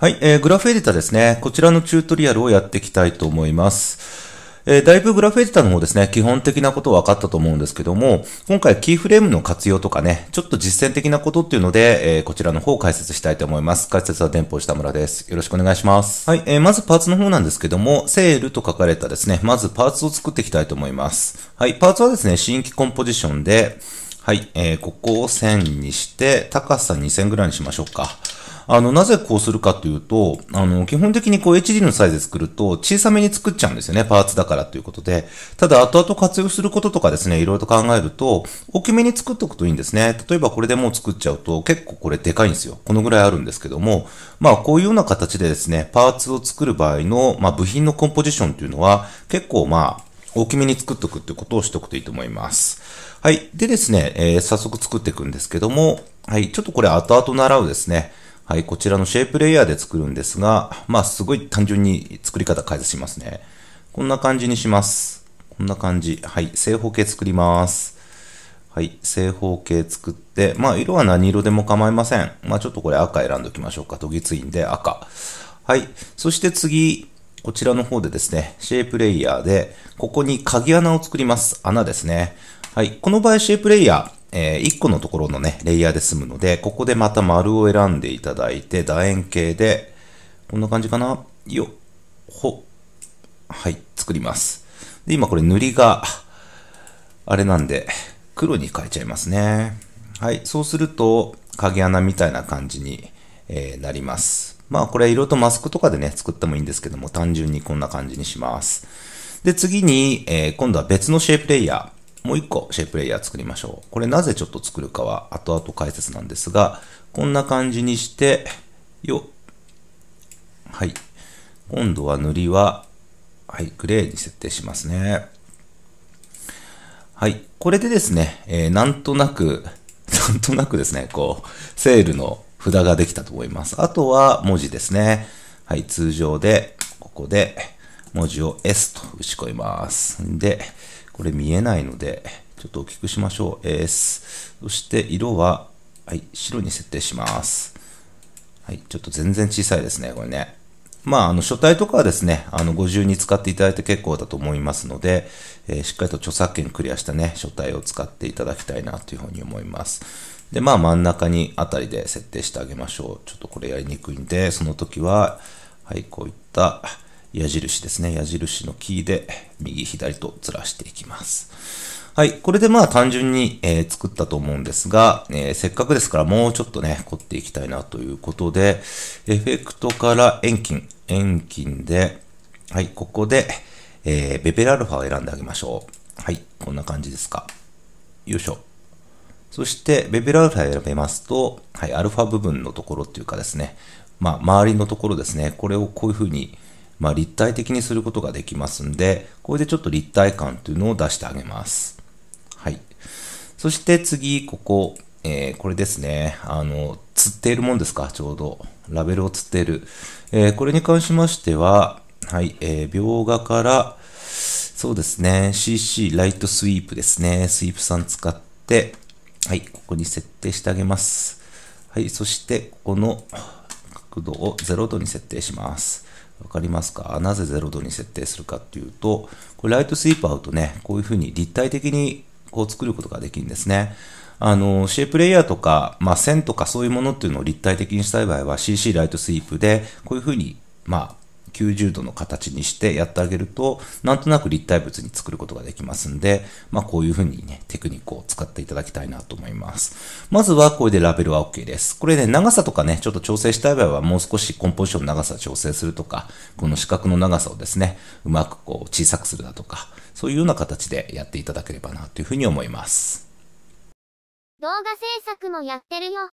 はい、えー、グラフエディターですね。こちらのチュートリアルをやっていきたいと思います。えー、だいぶグラフエディターの方ですね、基本的なこと分かったと思うんですけども、今回キーフレームの活用とかね、ちょっと実践的なことっていうので、えー、こちらの方を解説したいと思います。解説は電報した村です。よろしくお願いします。はい、えー、まずパーツの方なんですけども、セールと書かれたですね、まずパーツを作っていきたいと思います。はい、パーツはですね、新規コンポジションで、はい、えー、ここを1000にして、高さ2000ぐらいにしましょうか。あの、なぜこうするかというと、あの、基本的にこう HD のサイズ作ると小さめに作っちゃうんですよね、パーツだからということで。ただ、後々活用することとかですね、いろいろと考えると、大きめに作っておくといいんですね。例えばこれでもう作っちゃうと、結構これでかいんですよ。このぐらいあるんですけども、まあ、こういうような形でですね、パーツを作る場合の、まあ、部品のコンポジションというのは、結構まあ、大きめに作っとくってことをしておくといいと思います。はい。でですね、えー、早速作っていくんですけども、はい。ちょっとこれ後々習うですね。はい、こちらのシェイプレイヤーで作るんですが、まあ、すごい単純に作り方解説しますね。こんな感じにします。こんな感じ。はい、正方形作ります。はい、正方形作って、まあ、色は何色でも構いません。まあ、ちょっとこれ赤選んでおきましょうか。どぎついんで赤。はい、そして次、こちらの方でですね、シェイプレイヤーで、ここに鍵穴を作ります。穴ですね。はい、この場合シェイプレイヤー、えー、1個のところのね、レイヤーで済むので、ここでまた丸を選んでいただいて、楕円形で、こんな感じかなよ、ほ、はい、作ります。で、今これ塗りが、あれなんで、黒に変えちゃいますね。はい、そうすると、影穴みたいな感じに、えー、なります。まあこれ色とマスクとかでね、作ってもいいんですけども、単純にこんな感じにします。で、次に、えー、今度は別のシェイプレイヤー。もう一個シェイプレイヤー作りましょう。これなぜちょっと作るかは後々解説なんですが、こんな感じにして、よはい。今度は塗りは、はい、グレーに設定しますね。はい。これでですね、えー、なんとなく、なんとなくですね、こう、セールの札ができたと思います。あとは文字ですね。はい、通常で、ここで文字を S と打ち込みます。で、これ見えないので、ちょっと大きくしましょう。S。そして色は、はい、白に設定します。はい、ちょっと全然小さいですね、これね。まあ、あの、書体とかはですね、あの、5由に使っていただいて結構だと思いますので、えー、しっかりと著作権クリアしたね、書体を使っていただきたいなというふうに思います。で、まあ、真ん中にあたりで設定してあげましょう。ちょっとこれやりにくいんで、その時は、はい、こういった、矢印ですね。矢印のキーで右左とずらしていきます。はい。これでまあ単純に、えー、作ったと思うんですが、えー、せっかくですからもうちょっとね、凝っていきたいなということで、エフェクトから遠近、遠近で、はい、ここで、えー、ベベラルファを選んであげましょう。はい、こんな感じですか。よいしょ。そして、ベベラルファ選べますと、はい、アルファ部分のところっていうかですね、まあ、周りのところですね、これをこういうふうに、まあ、立体的にすることができますんで、これでちょっと立体感というのを出してあげます。はい。そして次、ここ、えー、これですね。あの、釣っているもんですか、ちょうど。ラベルを釣っている。えー、これに関しましては、はい、えー、描画から、そうですね、CC、ライトスイープですね。スイープさん使って、はい、ここに設定してあげます。はい、そして、ここの角度を0度に設定します。わかりますかなぜ0度に設定するかっていうと、これライトスイープアウトね、こういうふうに立体的にこう作ることができるんですね。あの、シェイプレイヤーとか、まあ、線とかそういうものっていうのを立体的にしたい場合は CC ライトスイープで、こういうふうに、まあ、90度の形にしてやってあげると、なんとなく立体物に作ることができますんで、まあこういうふうにね、テクニックを使っていただきたいなと思います。まずはこれでラベルは OK です。これね、長さとかね、ちょっと調整したい場合はもう少しコンポジションの長さ調整するとか、この四角の長さをですね、うまくこう小さくするだとか、そういうような形でやっていただければなというふうに思います。動画制作もやってるよ。